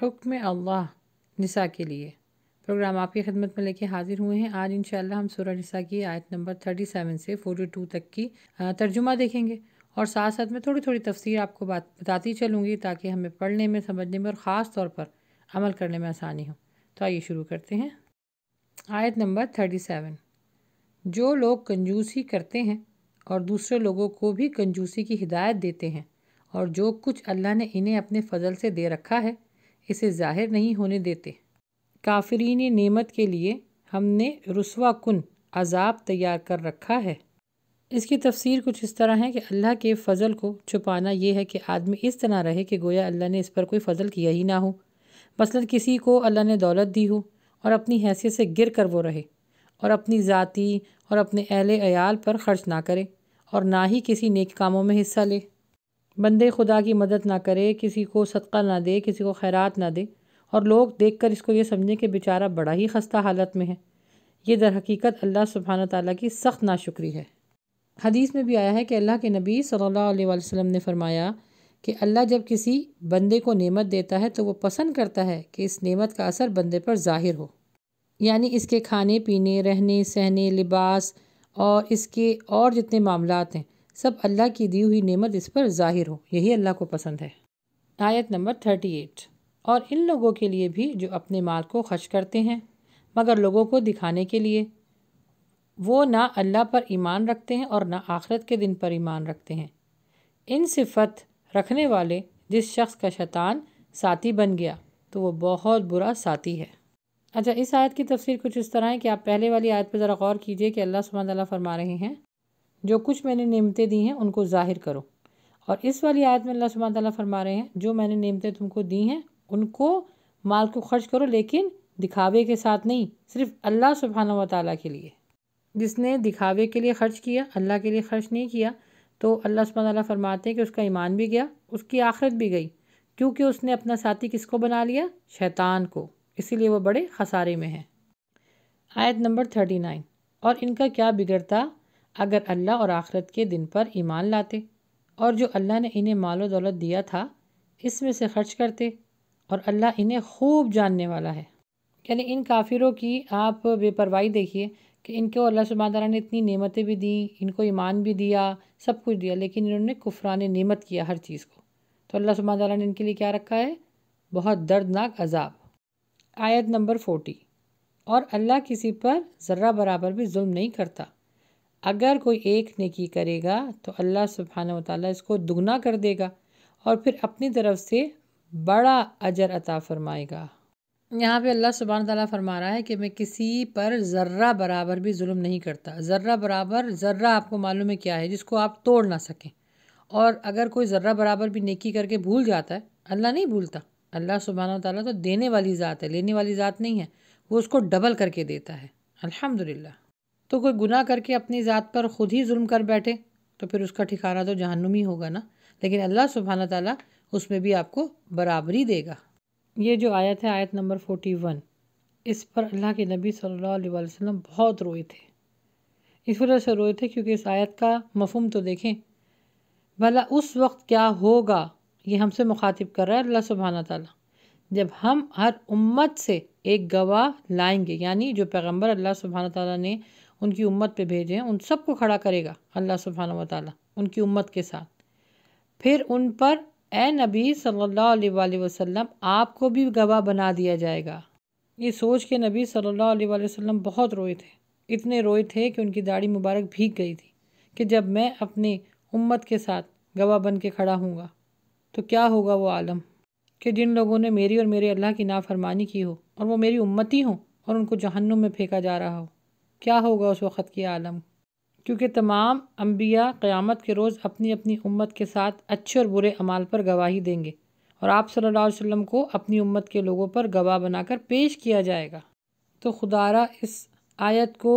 हुक्म अल्लाह निसा के लिए प्रोग्राम आपकी खिदमत में लेके हाजिर हुए हैं आज इंशाल्लाह हम सूरह निसा की आयत नंबर थर्टी सेवन से फोर्टी टू तक की तर्जुमा देखेंगे और साथ साथ में थोड़ी थोड़ी तफसीर आपको बात बताती चलूँगी ताकि हमें पढ़ने में समझने में और ख़ास तौर पर अमल करने में आसानी हो तो आइए शुरू करते हैं आयत नंबर थर्टी सेवन जो लोग कंजूसी करते हैं और दूसरे लोगों को भी कंजूसी की हिदायत देते हैं और जो कुछ अल्लाह ने इन्हें अपने फजल से दे रखा है इसे ज़ाहिर नहीं होने देते काफरीन नेमत के लिए हमने रसवा कन अजाब तैयार कर रखा है इसकी तफसीर कुछ इस तरह है कि अल्लाह के फ़ल को छुपाना यह है कि आदमी इस तरह रहे कि गोया अल्लाह ने इस पर कोई फ़ज़ल किया ही ना हो मसलन किसी को अल्लाह ने दौलत दी हो और अपनी हैसियत से गिर कर वो रहे और अपनी ज़ाती और अपने अहल अयाल पर ख़र्च ना करे और ना ही किसी नेक कामों में हिस्सा ले बंदे खुदा की मदद ना करे किसी को सदका ना दे किसी को खैरात ना दे और लोग देख कर इसको ये समझें कि बेचारा बड़ा ही खस्ता हालत में है ये दर हकीकत अल्लाह सुबहान तला की सख्त नाशुक्री है हदीस में भी आया है कि अल्लाह के नबी सल्लल्लाहु अलैहि वसल्लम ने फरमाया कि अल्लाह जब किसी बंदे को नेमत देता है तो वो पसंद करता है कि इस नेमत का असर बंदे पर ज़ाहिर हो यानी इसके खाने पीने रहने सहने लिबास और इसके और जितने मामलात हैं सब अल्लाह की दी हुई नेमत इस पर ज़ाहिर हो यही अल्लाह को पसंद है आयत नंबर थर्टी एट और इन लोगों के लिए भी जो अपने माल को खर्च करते हैं मगर लोगों को दिखाने के लिए वो ना अल्लाह पर ईमान रखते हैं और ना आखरत के दिन पर ईमान रखते हैं इन सिफत रखने वाले जिस शख्स का शैतान साथी बन गया तो वो बहुत बुरा साथी है अच्छा इस आयत की तफसीर कुछ इस तरह है कि आप पहले वाली आयत पर ज़रा गौर कीजिए कि अल्लाह सुबह फरमा रहे हैं जो कुछ मैंने नियमतें दी हैं उनको ज़ाहिर करो और इस वाली आयत में अल्लाह सुबह ताली फरमा रहे हैं जो मैंने नियमतें तुमको दी हैं उनको माल को खर्च करो लेकिन दिखावे के साथ नहीं सिर्फ अल्लाह सुबहाना व ताली के लिए जिसने दिखावे के लिए खर्च किया अल्लाह के लिए खर्च नहीं किया तो अल्लाह सुबहाना फरमाते हैं कि उसका ईमान भी गया उसकी आखिरत भी गई क्योंकि उसने अपना साथी किसको बना लिया शैतान को इसीलिए वह बड़े खसारे में हैं आयत नंबर थर्टी नाइन और इनका क्या बिगड़ता अगर अल्लाह और आखरत के दिन पर ईमान लाते और जो अल्लाह ने इन्हें मालो दौलत दिया था इसमें से खर्च करते और अल्लाह इन्हें खूब जानने वाला है यानी इन काफिरों की आप बेपरवाही देखिए कि इनको अल्लाह सुबह ने इतनी नेमतें भी दी इनको ईमान भी दिया सब कुछ दिया लेकिन इन्होंने कुफरान नेमत किया हर चीज़ को तो अल्लाह सुबह ने इनके लिए क्या रखा है बहुत दर्दनाक अजाब आयत नंबर फोटी और अल्लाह किसी पर ज़र्रा बराबर भी जुल्म नहीं करता अगर कोई एक नेकी करेगा तो अल्लाह सुबहान ताली इसको दुगना कर देगा और फिर अपनी तरफ से बड़ा अजर अता फरमाएगा यहाँ पे अल्लाह सुबहान तला फरमा रहा है कि मैं किसी पर ज़र्रा बराबर भी जुल्म नहीं करता ज़र्रा बराबर ज़र्रा आपको मालूम है क्या है जिसको आप तोड़ ना सकें और अगर कोई ज़र्रा बराबर भी नेकी करके भूल जाता है अल्लाह नहीं भूलता अल्लाह सुबहान तला तो देने वाली ज़ात है लेने वाली ज़ात नहीं है वो उसको डबल करके देता है अल्हम्दुलिल्लाह तो कोई गुनाह करके अपनी ज़ात पर ख़ुद ही जुल्म कर बैठे तो फिर उसका ठिकाना तो जहन्नुम ही होगा ना लेकिन अल्लाह सुबहाना ताला उसमें भी आपको बराबरी देगा ये जो आयत है आयत नंबर फोर्टी वन इस पर अल्लाह के नबी सल्लल्लाहु अलैहि वसल्लम बहुत रोए थे इस वजह से रोए थे क्योंकि इस आयत का मफहम तो देखें भला उस वक्त क्या होगा ये हमसे मुखातिब कर रहा है अल्लाह सुबहाना ताली जब हम हर उम्मत से एक गवाह लाएंगे यानी जो पैगंबर अल्लाह सुबहाना ताली ने उनकी उम्मत पे भेजे हैं उन सबको खड़ा करेगा अल्लाह सुबहान वाली उनकी उम्मत के साथ फिर उन पर ए नबी सल्लल्लाहु अलैहि वसल्लम आपको भी गवाह बना दिया जाएगा ये सोच के नबी सल्लल्लाहु अलैहि वसल्लम बहुत रोए थे इतने रोए थे कि उनकी दाढ़ी मुबारक भीग गई थी कि जब मैं अपनी उम्मत के साथ गवाह बन के खड़ा हूँगा तो क्या होगा वो आलम कि जिन लोगों ने मेरी और मेरे अल्लाह की नाफरमानी की हो और वो मेरी उम्मती हों और उनको जहन्नुम में फेंका जा रहा हो क्या होगा उस वक़्त के आलम क्योंकि तमाम अम्बिया क़्यामत के रोज़ अपनी अपनी उम्मत के साथ अच्छे और बुरे अमाल पर गवाही देंगे और आप सल्लल्लाहु अलैहि वसल्लम को अपनी उम्मत के लोगों पर गवाह बनाकर पेश किया जाएगा तो खुदारा इस आयत को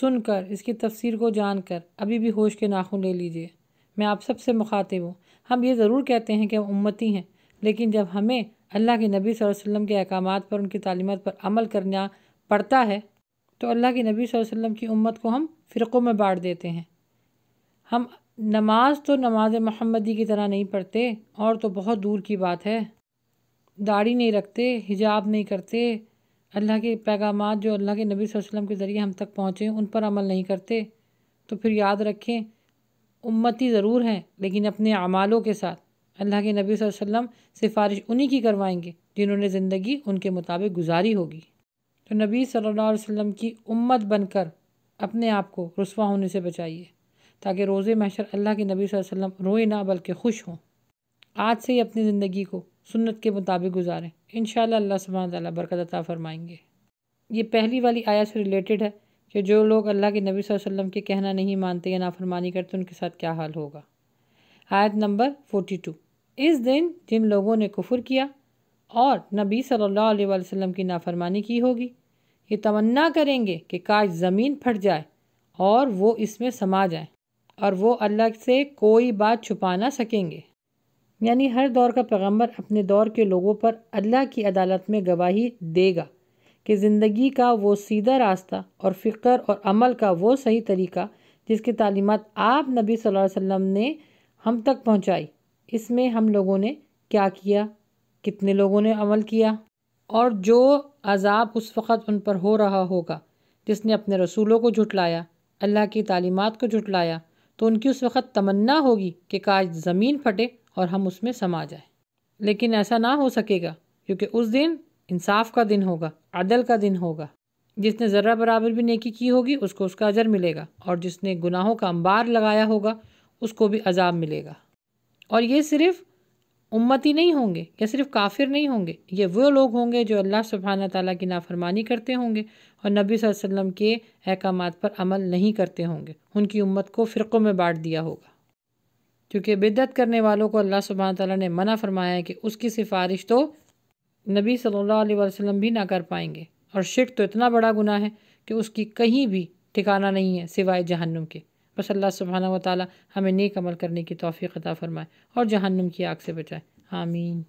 सुनकर इसकी तफसीर को जानकर अभी भी होश के नाखून ले लीजिए मैं आप सबसे मुखातिब हूँ हम ये ज़रूर कहते हैं कि हम उम्मती हैं लेकिन जब हमें अल्लाह के नबी वसल्लम के अहकाम पर उनकी तालीमत पर अमल करना पड़ता है तो अल्लाह के नबी वसल्लम की उम्मत को हम फ़िरक़ों में बाँट देते हैं हम नमाज तो नमाज महमदी की तरह नहीं पढ़ते और तो बहुत दूर की बात है दाढ़ी नहीं रखते हिजाब नहीं करते अल्लाह के पैगाम जो अल्लाह के नबी वसल्लम के ज़रिए हम तक पहुँचे उन पर अमल नहीं करते तो फिर याद रखें उम्मती ज़रूर हैं लेकिन अपने अमालों के साथ अल्लाह के नबी वसल्लम सिफारिश उन्हीं की करवाएंगे जिन्होंने ज़िंदगी उनके मुताबिक गुजारी होगी तो नबी सल्लल्लाहु अलैहि वसल्लम की उम्मत बनकर अपने आप को रसवा होने से बचाइए ताकि रोज़े महशर अल्लाह के नबी वसल्लम रोए ना बल्कि खुश हों आज से ही अपनी ज़िंदगी को सुन्नत के मुताबिक गुजारें इन अल्लाह सुबह तला बरकत अता फरमाएंगे ये पहली वाली आया से रिलेटेड है कि जो लोग अल्लाह के नबी वसल्लम के कहना नहीं मानते या नाफरमानी करते उनके साथ क्या हाल होगा आयत नंबर फोटी टू इस दिन जिन लोगों ने कुफर किया और नबी सल्लल्लाहु अलैहि वसल्लम की नाफरमानी की होगी ये तमन्ना करेंगे कि काश ज़मीन फट जाए और वो इसमें समा जाए और वो अल्लाह से कोई बात छुपा ना सकेंगे यानी हर दौर का पैगम्बर अपने दौर के लोगों पर अल्लाह की अदालत में गवाही देगा कि ज़िंदगी का वो सीधा रास्ता और फ़िक्र और अमल का वो सही तरीका जिसकी तालीमत आप नबी सल्लल्लाहु अलैहि वसल्लम ने हम तक पहुंचाई इसमें हम लोगों ने क्या किया कितने लोगों ने अमल किया और जो अजाब उस वक़्त उन पर हो रहा होगा जिसने अपने रसूलों को झुटलाया अल्लाह की तालीमत को झुटलाया तो उनकी उस वक़्त तमन्ना होगी कि काश ज़मीन फटे और हम उसमें समा जाए लेकिन ऐसा ना हो सकेगा क्योंकि उस दिन इंसाफ का दिन होगा अदल का दिन होगा जिसने ज़र्रा बराबर भी नेकी की होगी उसको उसका अजर मिलेगा और जिसने गुनाहों का अंबार लगाया होगा उसको भी अजाब मिलेगा और ये सिर्फ़ उम्मती नहीं होंगे या सिर्फ काफिर नहीं होंगे ये वो लोग होंगे जो अल्लाह सुबहाना ताली की नाफरमानी करते होंगे और नबी वसल्लम के अहकाम पर अमल नहीं करते होंगे उनकी उम्मत को फ़िरक़ों में बांट दिया होगा क्योंकि बिदत करने वालों को अल्लाह सुबहाना ताली ने मना फरमाया है कि उसकी सिफारिश तो नबी सल्ला वसम भी ना कर पाएंगे और शिक तो इतना बड़ा गुना है कि उसकी कहीं भी ठिकाना नहीं है सिवाय जहन्नुम के बस अल्लाह सुबहाना व हमें नेक अमल करने की तोफ़ी अता फ़रमाए और जहन्नुम की आग से बचाए आमीन